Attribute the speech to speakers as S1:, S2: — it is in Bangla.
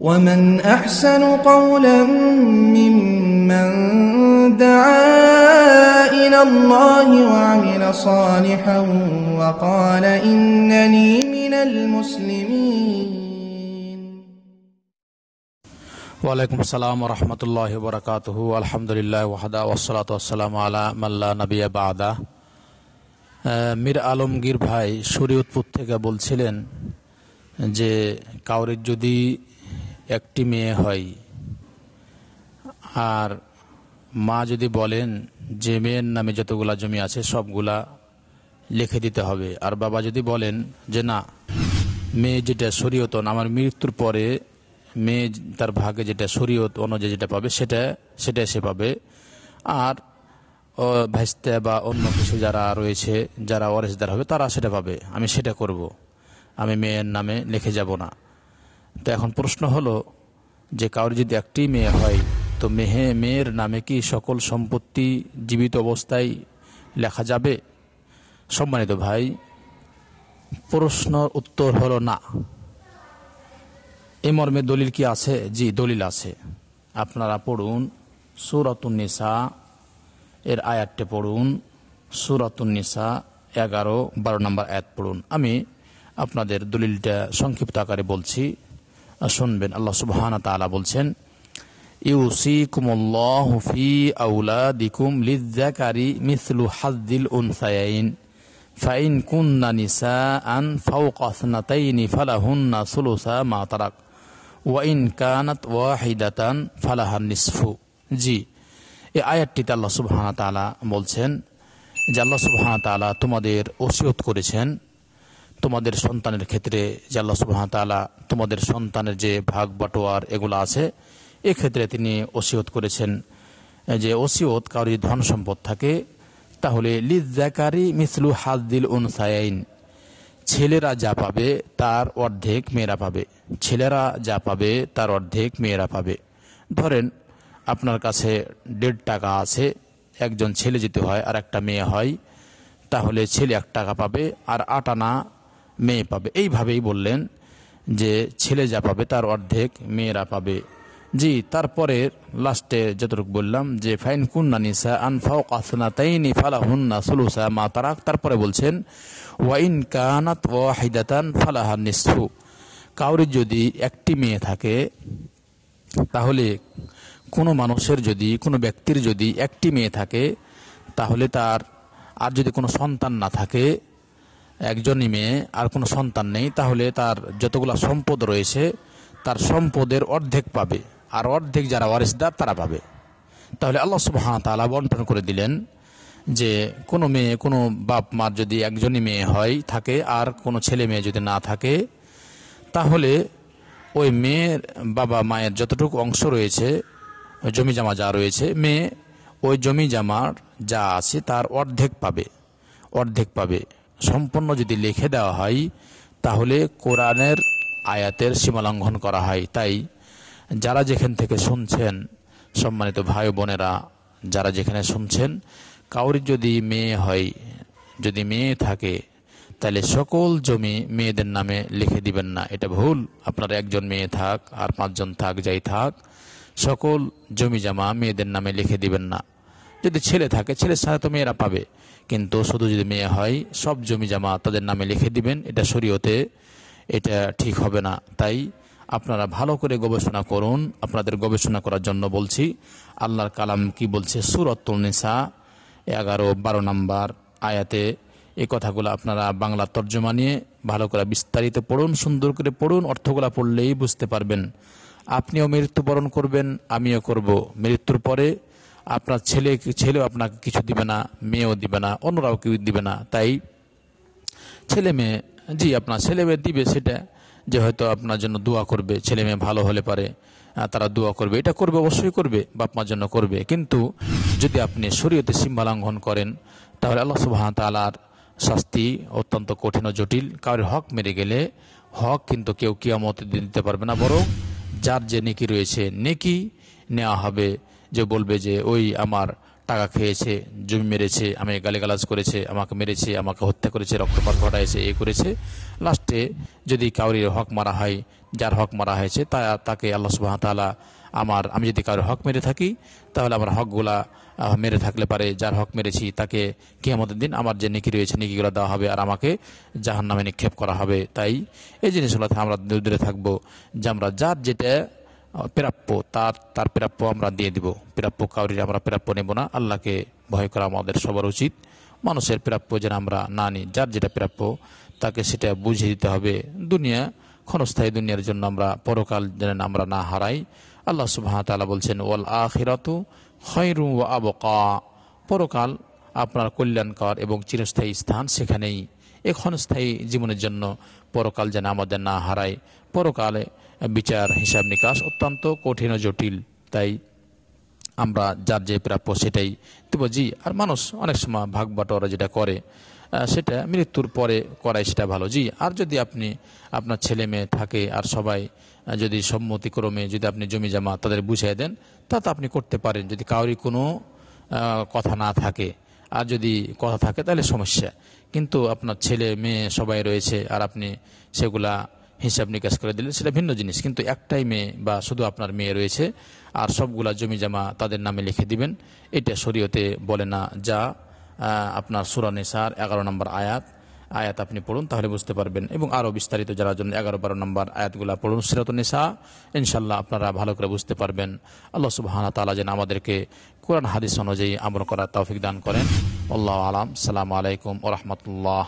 S1: ومن أحسن قولا ممن دعا إلى الله وعمل صالحا وقال إنني من المسلمين وعليكم السلام ورحمة الله وبركاته الحمد لله وحده والصلاة والسلام على من لا نبي بعده মীর আলমগীর ভাই শরীয়তপুর থেকে বলছিলেন যে কাউরের যদি একটি মেয়ে হয় আর মা যদি বলেন যে মেয়ের নামে যতগুলা জমি আছে সবগুলা লিখে দিতে হবে আর বাবা যদি বলেন যে না মেয়ে যেটা সরিয়ত আমার মৃত্যুর পরে মেয়ে তার ভাগে যেটা সরিয়ত অনুযায়ী যেটা পাবে সেটা সেটা সে পাবে আর ভেস্তে বা অন্য কিছু যারা রয়েছে যারা ওয়ারেসদার হবে তারা সেটা পাবে আমি সেটা করব আমি মেয়ের নামে লিখে যাব না তো এখন প্রশ্ন হলো যে কারোর যদি একটি মেয়ে হয় তো মেহে মেয়ের নামে কি সকল সম্পত্তি জীবিত অবস্থায় লেখা যাবে সম্মানিত ভাই প্রশ্নর উত্তর হলো না এ মর্মে দলিল কি আছে জি দলিল আছে আপনারা পড়ুন সুরাতুন্নিসা এর আয়াতটে পড়ুন সুরাতুন্নিসা এগারো বারো নম্বর আয়াত পড়ুন আমি আপনাদের দলিলটা সংক্ষিপ্ত আকারে বলছি শুনবেন আল্লাহ সুবহানা তালা বলছেন ইউসি ইউসিকুমুল্লাহ ফি দিকুম লিজ্জাকারি মিসলু হাদ্দিল উনসায়াইন ফাইন কুন্না নিসা আন তাইনি ফালাহুন্না সুলুসা মা তারাক ওয়াইন কানাত ওয়াহিদাতান ফালাহান নিসফু জি এই আয়াতটিতে আল্লাহ সুবহানা তালা বলছেন যে আল্লাহ সুবহান তালা তোমাদের ওসিয়ত করেছেন তোমাদের সন্তানের ক্ষেত্রে যে আল্লাহ সুবাহতালা তোমাদের সন্তানের যে ভাগ বাটোয়ার এগুলো আছে এক্ষেত্রে তিনি ওসিয়ত করেছেন যে ওসিয়ত কারোর ধন সম্পদ থাকে তাহলে লিজ মিসলু হাজদিল উনসায়াইন ছেলেরা যা পাবে তার অর্ধেক মেয়েরা পাবে ছেলেরা যা পাবে তার অর্ধেক মেয়েরা পাবে ধরেন আপনার কাছে দেড় টাকা আছে একজন ছেলে যেতে হয় আর একটা মেয়ে হয় তাহলে ছেলে এক টাকা পাবে আর আট আনা মেয়ে পাবে এইভাবেই বললেন যে ছেলে যা পাবে তার অর্ধেক মেয়েরা পাবে জি তারপরে লাস্টে যতটুকু বললাম যে ফাইন কুন্না নিসা আনফাও ফালা হুন্না সুলুসা মা তারাক তারপরে বলছেন ওয়াইন কানাত ওয়াহিদাতান ফালাহা নিসফু কাউরির যদি একটি মেয়ে থাকে তাহলে কোনো মানুষের যদি কোনো ব্যক্তির যদি একটি মেয়ে থাকে তাহলে তার আর যদি কোনো সন্তান না থাকে একজনই মেয়ে আর কোনো সন্তান নেই তাহলে তার যতগুলো সম্পদ রয়েছে তার সম্পদের অর্ধেক পাবে আর অর্ধেক যারা ওয়ারিসদার তারা পাবে তাহলে আল্লাহ সুবাহান তালা বন্টন করে দিলেন যে কোনো মেয়ে কোনো বাপ মার যদি একজনই মেয়ে হয় থাকে আর কোনো ছেলে মেয়ে যদি না থাকে তাহলে ওই মেয়ের বাবা মায়ের যতটুকু অংশ রয়েছে জমি জামা যা রয়েছে মেয়ে ওই জমি জামার যা আছে তার অর্ধেক পাবে অর্ধেক পাবে সম্পন্ন যদি লিখে দেওয়া হয় তাহলে কোরআনের আয়াতের সীমালঙ্ঘন করা হয় তাই যারা যেখান থেকে শুনছেন সম্মানিত ভাই বোনেরা যারা যেখানে শুনছেন কাউরি যদি মেয়ে হয় যদি মেয়ে থাকে তাহলে সকল জমি মেয়েদের নামে লিখে দিবেন না এটা ভুল আপনার একজন মেয়ে থাক আর পাঁচজন থাক যাই থাক সকল জমি জামা মেয়েদের নামে লিখে দিবেন না যদি ছেলে থাকে ছেলের সাথে তো মেয়েরা পাবে কিন্তু শুধু যদি মেয়ে হয় সব জমি জামা তাদের নামে লিখে দিবেন এটা শরীয়তে এটা ঠিক হবে না তাই আপনারা ভালো করে গবেষণা করুন আপনাদের গবেষণা করার জন্য বলছি আল্লাহর কালাম কি বলছে সুরতুল নিসা এগারো বারো নম্বর আয়াতে এই কথাগুলো আপনারা বাংলা তর্জমা নিয়ে ভালো করে বিস্তারিত পড়ুন সুন্দর করে পড়ুন অর্থগুলা পড়লেই বুঝতে পারবেন আপনিও মৃত্যুবরণ করবেন আমিও করব মৃত্যুর পরে আপনার ছেলে ছেলেও আপনাকে কিছু দিবে না মেয়েও দিবে না অন্যরাও কেউ দিবে না তাই ছেলে মেয়ে জি আপনার ছেলে মেয়ে দিবে সেটা যে হয়তো আপনার জন্য দোয়া করবে ছেলে মেয়ে ভালো হলে পারে তারা দোয়া করবে এটা করবে অবশ্যই করবে বাপ মার জন্য করবে কিন্তু যদি আপনি শরীয়তে লঙ্ঘন করেন তাহলে আল্লাহ সুবাহন তালার শাস্তি অত্যন্ত কঠিন ও জটিল কারোর হক মেরে গেলে হক কিন্তু কেউ কিয়ামত দিতে পারবে না বরং যার যে নেকি রয়েছে নেকি নেওয়া হবে যে বলবে যে ওই আমার টাকা খেয়েছে জমি মেরেছে আমি গালিগালাজ করেছে আমাকে মেরেছে আমাকে হত্যা করেছে রক্তপাত ঘটাইছে এ করেছে লাস্টে যদি কাউরির হক মারা হয় যার হক মারা হয়েছে তা তাকে আল্লাহ সুবাহতালা আমার আমি যদি কারোর হক মেরে থাকি তাহলে আমার হকগুলা মেরে থাকলে পারে যার হক মেরেছি তাকে কেয়ামতের দিন আমার যে নিকি রয়েছে নিকিগুলো দেওয়া হবে আর আমাকে জাহান নামে নিক্ষেপ করা হবে তাই এই জিনিসগুলোতে আমরা দূরে থাকবো যে আমরা যার যেটা প্রাপ্য তার তার প্রাপ্য আমরা দিয়ে দিব প্রাপ্য কাউরি আমরা প্রাপ্য নেব না আল্লাহকে ভয় করা আমাদের সবার উচিত মানুষের প্রাপ্য যেন আমরা না নিই যার যেটা প্রাপ্য তাকে সেটা বুঝিয়ে দিতে হবে দুনিয়া ক্ষণস্থায়ী দুনিয়ার জন্য আমরা পরকাল যেন আমরা না হারাই আল্লাহ সুবাহ তালা বলছেন ওয়াল আখিরাত হয়রু ও আবকা পরকাল আপনার কল্যাণকর এবং চিরস্থায়ী স্থান সেখানেই এ ক্ষণস্থায়ী জীবনের জন্য পরকাল যেন আমাদের না হারায় পরকালে বিচার হিসাব নিকাশ অত্যন্ত কঠিন ও জটিল তাই আমরা যার যে প্রাপ্য সেটাই তবু জি আর মানুষ অনেক সময় ভাগ বাটোয়ারা যেটা করে সেটা মৃত্যুর পরে করাই সেটা ভালো জি আর যদি আপনি আপনার ছেলে মেয়ে থাকে আর সবাই যদি সম্মতিক্রমে যদি আপনি জমি জমা তাদের বুঝিয়ে দেন তা তো আপনি করতে পারেন যদি কাউরই কোনো কথা না থাকে আর যদি কথা থাকে তাহলে সমস্যা কিন্তু আপনার ছেলে মেয়ে সবাই রয়েছে আর আপনি সেগুলা হিসাব নিকাশ করে দিলেন সেটা ভিন্ন জিনিস কিন্তু একটাই মেয়ে বা শুধু আপনার মেয়ে রয়েছে আর সবগুলা জমি জামা তাদের নামে লিখে দিবেন এটা শরীয়তে বলে না যা আপনার সার এগারো নম্বর আয়াত আয়াত আপনি পড়ুন তাহলে বুঝতে পারবেন এবং আরও বিস্তারিত যারা জন্য এগারো বারো নম্বর আয়াতগুলা পড়ুন সিরাতনিসা ইনশাল্লাহ আপনারা ভালো করে বুঝতে পারবেন আল্লাহ সুবাহানা তালা যেন আমাদেরকে কোরআন হাদিস অনুযায়ী আমর করার তৌফিক দান করেন আল্লাহ আলাম সালাম আলাইকুম ও রহমতুল্লাহ